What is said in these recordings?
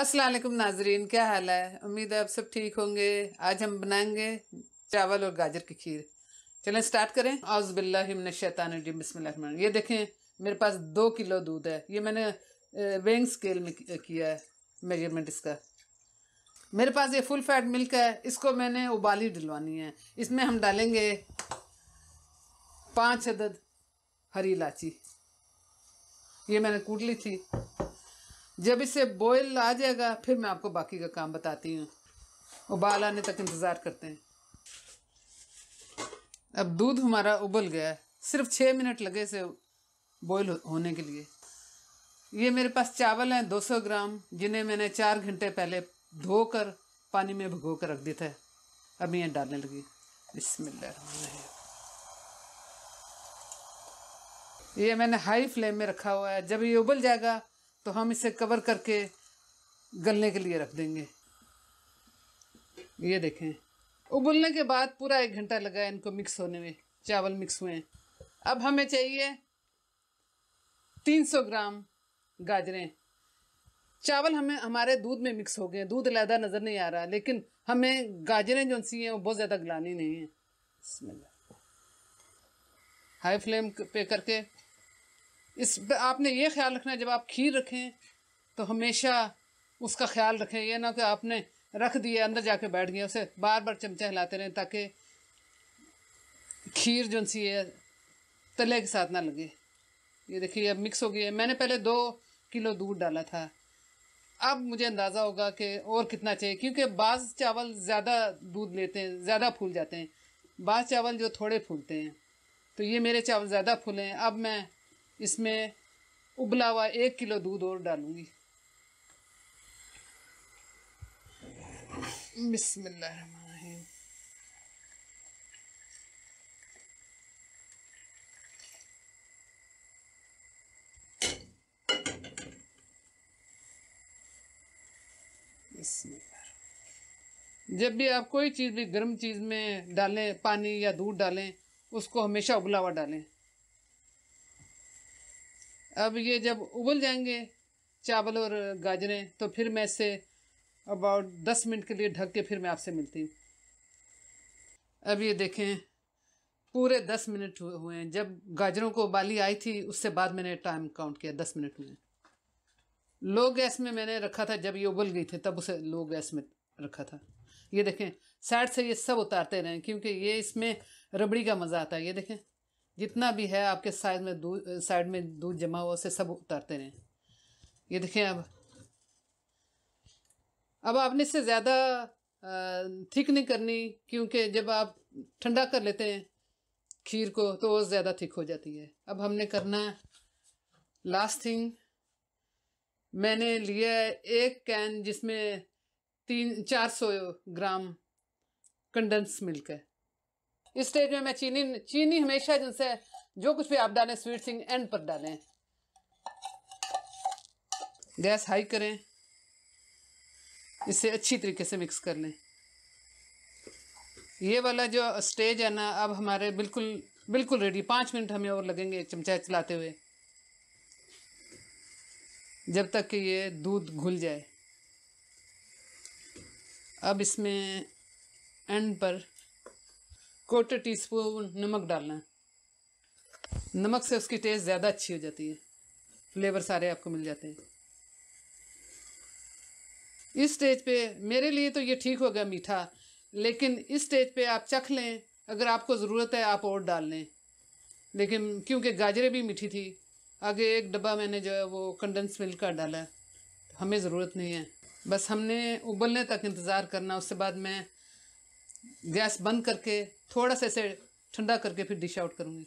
असलकुम नाजरीन क्या हाल है उम्मीद है आप सब ठीक होंगे आज हम बनाएंगे चावल और गाजर की खीर चलें स्टार्ट करें शैतान बसमिल्लाहमान ये देखें मेरे पास दो किलो दूध है ये मैंने वेंग स्केल में किया है मेजरमेंट इसका मेरे पास ये फुल फैट मिल्क है इसको मैंने उबाली डलवानी है इसमें हम डालेंगे पाँच अदद हरी इलायची ये मैंने कूट ली थी जब इसे बॉयल आ जाएगा फिर मैं आपको बाकी का काम बताती हूँ उबाल आने तक इंतज़ार करते हैं अब दूध हमारा उबल गया है सिर्फ छः मिनट लगे इसे बॉयल होने के लिए ये मेरे पास चावल हैं 200 ग्राम जिन्हें मैंने चार घंटे पहले धोकर पानी में भिगो कर रख दिया था अब ये डालने लगी बिस्मिल्लाह ये मैंने हाई फ्लेम में रखा हुआ है जब ये उबल जाएगा तो हम इसे कवर करके गलने के लिए रख देंगे ये देखें उबलने के बाद पूरा एक घंटा लगा इनको मिक्स होने में चावल मिक्स हुए हैं अब हमें चाहिए 300 ग्राम गाजरें चावल हमें हमारे दूध में मिक्स हो गए दूध लहदा नज़र नहीं आ रहा लेकिन हमें गाजरें जो सी हैं वो बहुत ज़्यादा गलानी नहीं है हाई फ्लेम पे करके इस आपने ये ख्याल रखना है जब आप खीर रखें तो हमेशा उसका ख्याल रखें यह ना कि आपने रख दिया अंदर जाके बैठ गया उसे बार बार चमचा हिलाते रहें ताकि खीर जो सी है तले के साथ ना लगे ये देखिए अब मिक्स हो गई है मैंने पहले दो किलो दूध डाला था अब मुझे अंदाज़ा होगा कि और कितना चाहिए क्योंकि बाज़ चावल ज़्यादा दूध लेते हैं ज़्यादा फूल जाते हैं बाज़ चावल जो थोड़े फूलते हैं तो ये मेरे चावल ज़्यादा फूले हैं अब मैं इसमें उबला हुआ एक किलो दूध और डालूंगी जब भी आप कोई चीज़ भी गर्म चीज़ में डालें पानी या दूध डालें उसको हमेशा उबला हुआ डालें अब ये जब उबल जाएंगे चावल और गाजरें तो फिर मैं इसे अबाउट दस मिनट के लिए ढक के फिर मैं आपसे मिलती हूँ अब ये देखें पूरे दस मिनट हुए हैं जब गाजरों को उबाली आई थी उससे बाद मैंने टाइम काउंट किया दस मिनट में लो गैस में मैंने रखा था जब ये उबल गई थी तब उसे लो गैस में रखा था ये देखें साइड से ये सब उतारते रहें क्योंकि ये इसमें रबड़ी का मज़ा आता है ये देखें जितना भी है आपके साइड में दूध साइड में दूध जमा हुआ उसे सब उतारते रहें ये देखें अब अब आपने इससे ज़्यादा थिक नहीं करनी क्योंकि जब आप ठंडा कर लेते हैं खीर को तो वो ज़्यादा थिक हो जाती है अब हमने करना है लास्ट थिंग मैंने लिया है एक कैन जिसमें तीन चार सौ ग्राम कंडेंस मिल्क है इस स्टेज में मैं चीनी चीनी हमेशा जिनसे जो कुछ भी आप डालें स्वीट स्वीटसिंग एंड पर डालें गैस हाई करें इसे अच्छी तरीके से मिक्स कर लें ये वाला जो स्टेज है ना अब हमारे बिल्कुल बिल्कुल रेडी पाँच मिनट हमें और लगेंगे चमचा चलाते हुए जब तक कि ये दूध घुल जाए अब इसमें एंड पर क्वार्टर टी स्पून नमक डालना है नमक से उसकी टेस्ट ज़्यादा अच्छी हो जाती है फ्लेवर सारे आपको मिल जाते हैं इस स्टेज पे मेरे लिए तो ये ठीक हो गया मीठा लेकिन इस स्टेज पे आप चख लें अगर आपको ज़रूरत है आप और डाल लें लेकिन क्योंकि गाजरें भी मीठी थी आगे एक डब्बा मैंने जो है वो कंडेंस मिल्क का डाला हमें ज़रूरत नहीं है बस हमने उबलने तक इंतज़ार करना उसके बाद मैं गैस बंद करके थोड़ा सा इसे ठंडा करके फिर डिश आउट करूँगी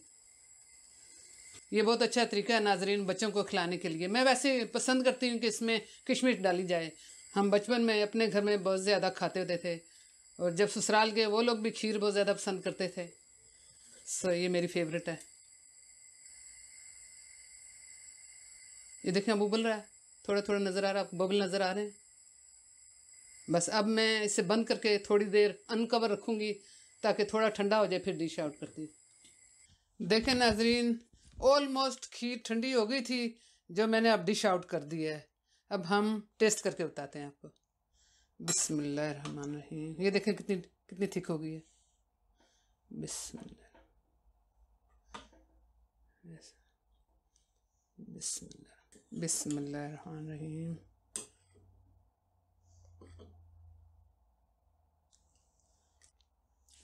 ये बहुत अच्छा तरीका है नाजरीन बच्चों को खिलाने के लिए मैं वैसे पसंद करती हूँ कि इसमें किशमिश डाली जाए हम बचपन में अपने घर में बहुत ज़्यादा खाते होते थे और जब ससुराल गए वो लोग भी खीर बहुत ज़्यादा पसंद करते थे सो ये मेरी फेवरेट है ये देखें अब उबल रहा है थोड़ा थोड़ा नज़र आ रहा है बबल नज़र आ रहे हैं बस अब मैं इसे बंद करके थोड़ी देर अनकवर रखूँगी ताकि थोड़ा ठंडा हो जाए फिर डिश आउट कर दी देखें नाजरीन ऑलमोस्ट खीर ठंडी हो गई थी जो मैंने अब डिश आउट कर दी है अब हम टेस्ट करके बताते हैं आपको रही ये देखें कितनी कितनी थिक हो गई है बिसमिल्लर रहमान रहीम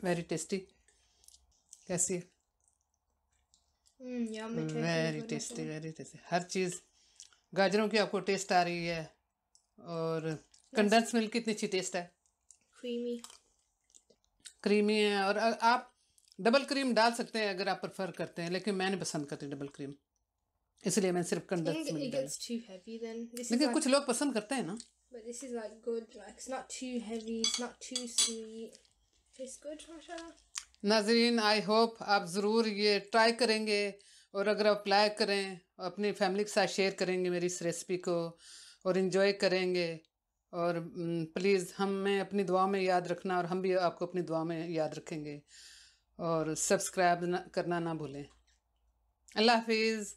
वेरी टेस्टी कैसी है वेरी टेस्टी वेरी टेस्टी हर चीज़ गाजरों की आपको टेस्ट आ रही है और कंडेंस मिल्क कितनी अच्छी टेस्ट है क्रीमी क्रीमी है और आप डबल क्रीम डाल सकते हैं अगर आप प्रेफर करते हैं लेकिन मैं नहीं पसंद करती डबल क्रीम इसलिए मैं सिर्फ कंडेंस मिल्क लेकिन कुछ लोग पसंद करते हैं ना But this is like good, like it's not too heavy, it's not too sweet. नाजरीन आई होप आप ज़रूर ये ट्राई करेंगे और अगर अप्लाई करें अपनी फैमिली के साथ शेयर करेंगे मेरी इस रेसिपी को और इन्जॉय करेंगे और प्लीज़ हम्म, हमें अपनी दुआ में याद रखना और हम भी आपको अपनी दुआ में याद रखेंगे और सब्सक्राइब करना ना भूलें अल्लाह हाफिज़